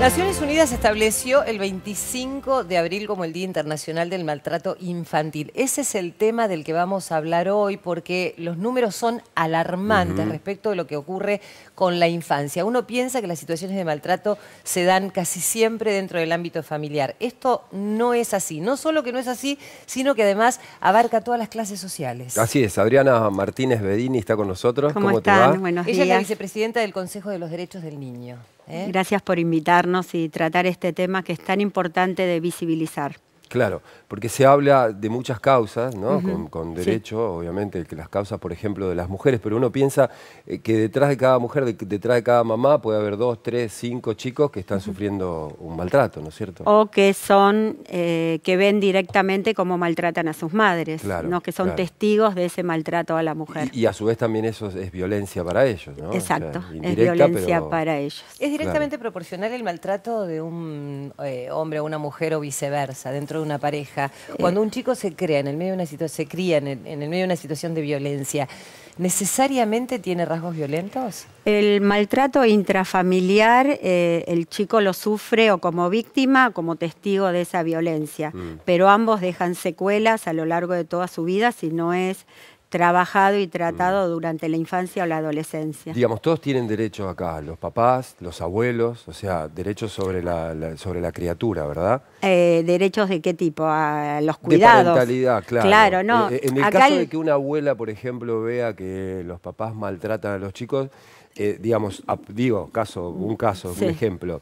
Naciones Unidas estableció el 25 de abril como el Día Internacional del Maltrato Infantil. Ese es el tema del que vamos a hablar hoy porque los números son alarmantes respecto de lo que ocurre con la infancia. Uno piensa que las situaciones de maltrato se dan casi siempre dentro del ámbito familiar. Esto no es así. No solo que no es así, sino que además abarca todas las clases sociales. Así es. Adriana Martínez Bedini está con nosotros. ¿Cómo, están? Te Ella es la vicepresidenta del Consejo de los Derechos del Niño. ¿eh? Gracias por invitarnos y tratar este tema que es tan importante de visibilizar. Claro, porque se habla de muchas causas, ¿no? con, derecho, obviamente, que las causas, por ejemplo, de las mujeres, pero uno piensa eh, que detrás de cada mujer, detrás de cada mamá, puede haber dos, tres, cinco chicos que están sufriendo un maltrato, ¿no es cierto? O que son, eh, que ven directamente cómo maltratan a sus madres, ¿no? Que son testigos de ese maltrato a la mujer. Y, a su vez también eso es, violencia para ellos, ¿no? Exacto, es violencia para ellos. ¿Es directamente proporcional el maltrato de un eh, hombre o una mujer o viceversa dentro una pareja, eh. cuando un chico se crea en el medio de una situación, se cría en el, medio de una situación de violencia, ¿necesariamente tiene rasgos violentos? El maltrato intrafamiliar, eh, el chico lo sufre o como víctima o como testigo de esa violencia, mm. pero ambos dejan secuelas a lo largo de toda su vida si no es trabajado y tratado mm. durante la infancia o la adolescencia. Digamos, todos tienen derechos acá, los papás, los abuelos, o sea, derechos sobre la, sobre la criatura, ¿verdad? Eh, ¿Derechos de qué tipo? A los cuidados. De parentalidad, claro. Claro, no. Eh, en el caso de que una abuela, por ejemplo, vea que los papás maltratan a los chicos, eh, digamos, digo, caso, un caso, un ejemplo.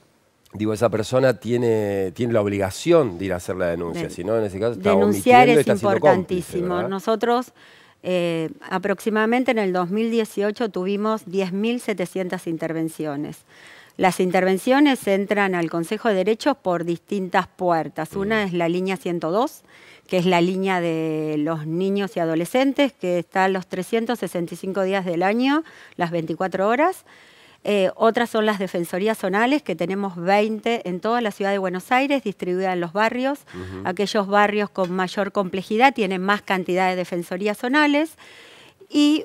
Digo, esa persona tiene, tiene la obligación de ir a hacer la denuncia, si no, en ese caso está Denunciar es importantísimo. Nosotros... Eh, aproximadamente en el 2018 tuvimos 10.700 intervenciones. Las intervenciones entran al Consejo de Derechos por distintas puertas. Una es la línea 102, que es la línea de los niños y adolescentes, que está los 365 días del año, las 24 horas. Eh, otras son las defensorías zonales, que tenemos 20 en toda la ciudad de Buenos Aires, distribuidas en los barrios. Aquellos barrios con mayor complejidad tienen más cantidad de defensorías zonales. Y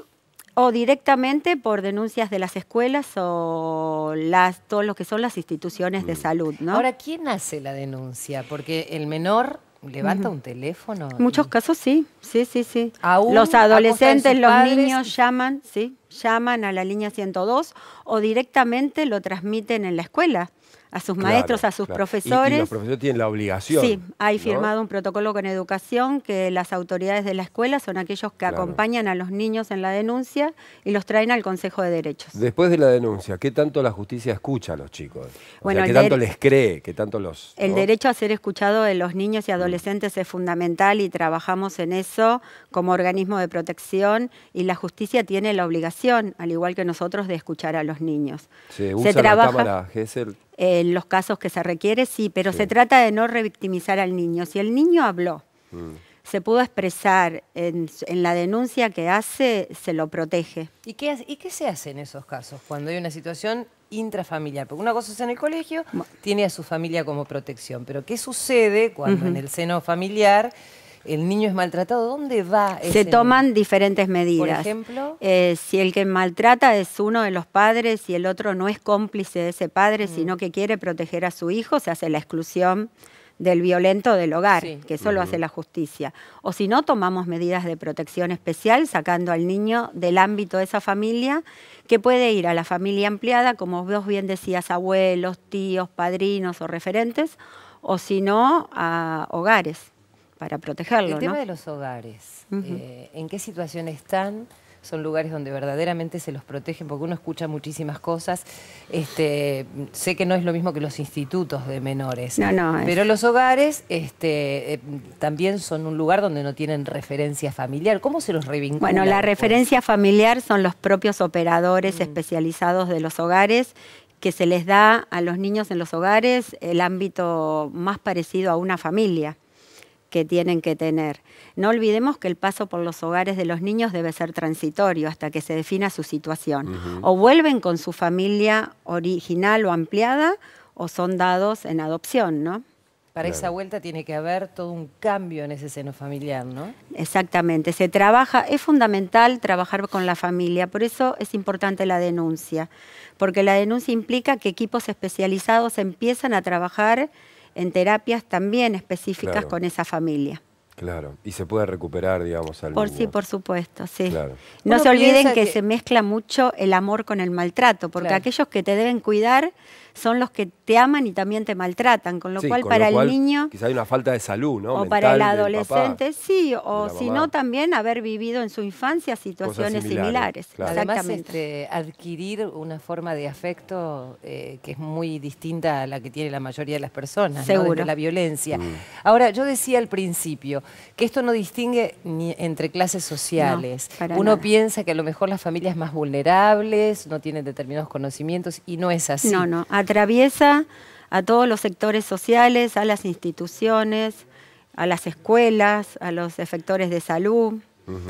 o directamente por denuncias de las escuelas o las, todos los que son las instituciones de mm. salud. ¿no? Ahora, ¿quién hace la denuncia? Porque el menor levanta un teléfono. En muchos casos sí, sí, sí, sí. Los adolescentes, los niños llaman, sí llaman a la línea 102 o directamente lo transmiten en la escuela a sus maestros, a sus profesores. Y, los profesores tienen la obligación. Sí, hay firmado un protocolo con educación que las autoridades de la escuela son aquellos que acompañan a los niños en la denuncia y los traen al Consejo de Derechos. Después de la denuncia, ¿qué tanto la justicia escucha a los chicos? ¿Qué tanto les cree? ¿Qué tanto los...? El derecho a ser escuchado de los niños y mm. adolescentes es fundamental y trabajamos en eso como organismo de protección y la justicia tiene la obligación al igual que nosotros, de escuchar a los niños. ¿Se trabaja, En los casos que se requiere, sí, pero se trata de no revictimizar al niño. Si el niño habló, mm. se pudo expresar en, la denuncia que hace, se lo protege. ¿Y qué, ¿Y qué se hace en esos casos cuando hay una situación intrafamiliar? Porque una cosa es en el colegio, tiene a su familia como protección, pero ¿qué sucede cuando en el seno familiar el niño es maltratado, ¿dónde va? Ese se toman diferentes medidas. Por ejemplo. Eh, si el que maltrata es uno de los padres y el otro no es cómplice de ese padre, mm. sino que quiere proteger a su hijo, se hace la exclusión del violento del hogar, que eso lo hace la justicia. O si no, tomamos medidas de protección especial, sacando al niño del ámbito de esa familia, que puede ir a la familia ampliada, como vos bien decías, abuelos, tíos, padrinos o referentes, o si no, a hogares para protegerlo. El tema de los hogares, eh, ¿en qué situación están? son lugares donde verdaderamente se los protegen, porque uno escucha muchísimas cosas. Este, sé que no es lo mismo que los institutos de menores. No, no. Pero los hogares este, eh, también son un lugar donde no tienen referencia familiar. ¿Cómo se los revincula? Bueno, la pues, referencia familiar son los propios operadores mm. especializados de los hogares que se les da a los niños en los hogares el ámbito más parecido a una familia que tienen que tener. No olvidemos que el paso por los hogares de los niños debe ser transitorio hasta que se defina su situación. O vuelven con su familia original o ampliada o son dados en adopción, ¿no? Para esa vuelta tiene que haber todo un cambio en ese seno familiar, ¿no? Exactamente, se trabaja, es fundamental trabajar con la familia, por eso es importante la denuncia, porque la denuncia implica que equipos especializados empiezan a trabajar en terapias también específicas con esa familia. Claro, y se puede recuperar, digamos, al Por sí, por supuesto, sí. Claro. No se olviden que, se mezcla mucho el amor con el maltrato, porque aquellos que te deben cuidar son los que te aman y también te maltratan, con lo cual para el niño... Quizá hay una falta de salud, ¿no? O para el adolescente, sí, o si no también haber vivido en su infancia situaciones similares. Además, este, adquirir una forma de afecto eh, que es muy distinta a la que tiene la mayoría de las personas, Seguro. la violencia. Mm. Ahora, yo decía al principio que esto no distingue ni entre clases sociales. Uno piensa que a lo mejor las familias más vulnerables no tienen determinados conocimientos y no es así. No, no atraviesa a todos los sectores sociales, a las instituciones, a las escuelas, a los efectores de salud,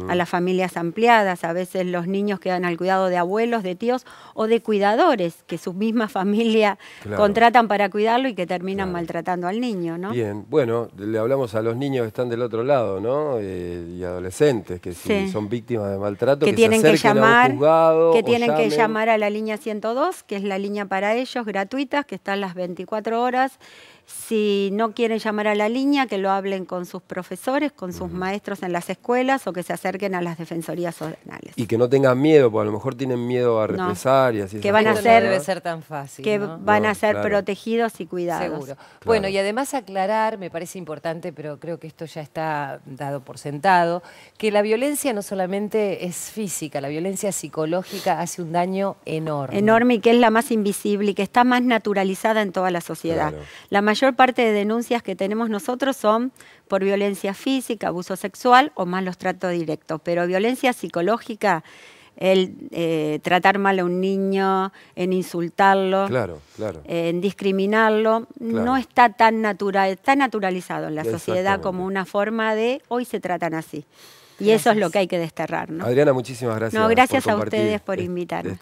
a las familias ampliadas, a veces los niños quedan al cuidado de abuelos, de tíos o de cuidadores que su misma familia contratan para cuidarlo y que terminan maltratando al niño, ¿no? Bien, bueno, le hablamos a los niños que están del otro lado, ¿no? Eh, y adolescentes que son víctimas de maltrato, que, tienen que llamar, que tienen que llamar a la línea 102, que es la línea para ellos gratuita, que están las 24 horas si no quieren llamar a la línea, que lo hablen con sus profesores, con sus maestros en las escuelas o que se acerquen a las defensorías zonales. Y que no tengan miedo, porque a lo mejor tienen miedo a represalias. Y que van a ser, no ser tan fácil. Que van a ser protegidos y cuidados. Bueno, y además aclarar, me parece importante, pero creo que esto ya está dado por sentado, que la violencia no solamente es física, la violencia psicológica hace un daño enorme. Enorme y que es la más invisible y que está más naturalizada en toda la sociedad. La mayoría mayor parte de denuncias que tenemos nosotros son por violencia física, abuso sexual o malos tratos directos, pero violencia psicológica, el eh, tratar mal a un niño, en insultarlo, claro, en discriminarlo, no está tan natural, está naturalizado en la sociedad como una forma de hoy se tratan así. Y eso es lo que hay que desterrar. ¿no? Adriana, muchísimas gracias. No, gracias a ustedes por este, invitarnos.